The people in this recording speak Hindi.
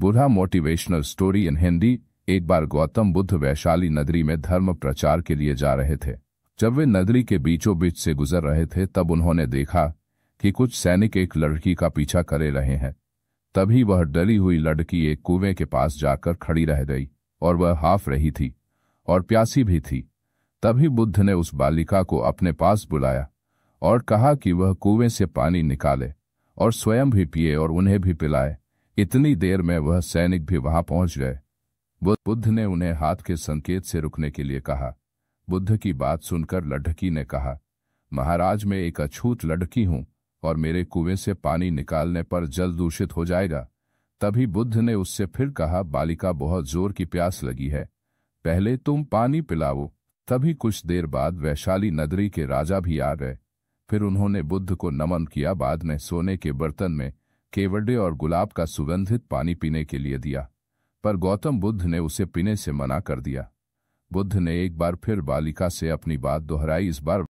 बुढ़ा मोटिवेशनल स्टोरी इन हिंदी एक बार गौतम बुद्ध वैशाली नदरी में धर्म प्रचार के लिए जा रहे थे जब वे नदरी के बीचों बीच से गुजर रहे थे तब उन्होंने देखा कि कुछ सैनिक एक लड़की का पीछा करे रहे हैं तभी वह डली हुई लड़की एक कुएं के पास जाकर खड़ी रह गई और वह हाफ रही थी और प्यासी भी थी तभी बुद्ध ने उस बालिका को अपने पास बुलाया और कहा कि वह कुएं से पानी निकाले और स्वयं भी पिए और उन्हें भी पिलाए इतनी देर में वह सैनिक भी वहां पहुंच गए बुद्ध ने उन्हें हाथ के संकेत से रुकने के लिए कहा बुद्ध की बात सुनकर लड़की ने कहा महाराज मैं एक अछूत लड़की हूं और मेरे कुएं से पानी निकालने पर जल दूषित हो जाएगा तभी बुद्ध ने उससे फिर कहा बालिका बहुत जोर की प्यास लगी है पहले तुम पानी पिलाओ तभी कुछ देर बाद वैशाली नदरी के राजा भी आ गए फिर उन्होंने बुद्ध को नमन किया बाद में सोने के बर्तन में केवड़े और गुलाब का सुगंधित पानी पीने के लिए दिया पर गौतम बुद्ध ने उसे पीने से मना कर दिया बुद्ध ने एक बार फिर बालिका से अपनी बात दोहराई इस बार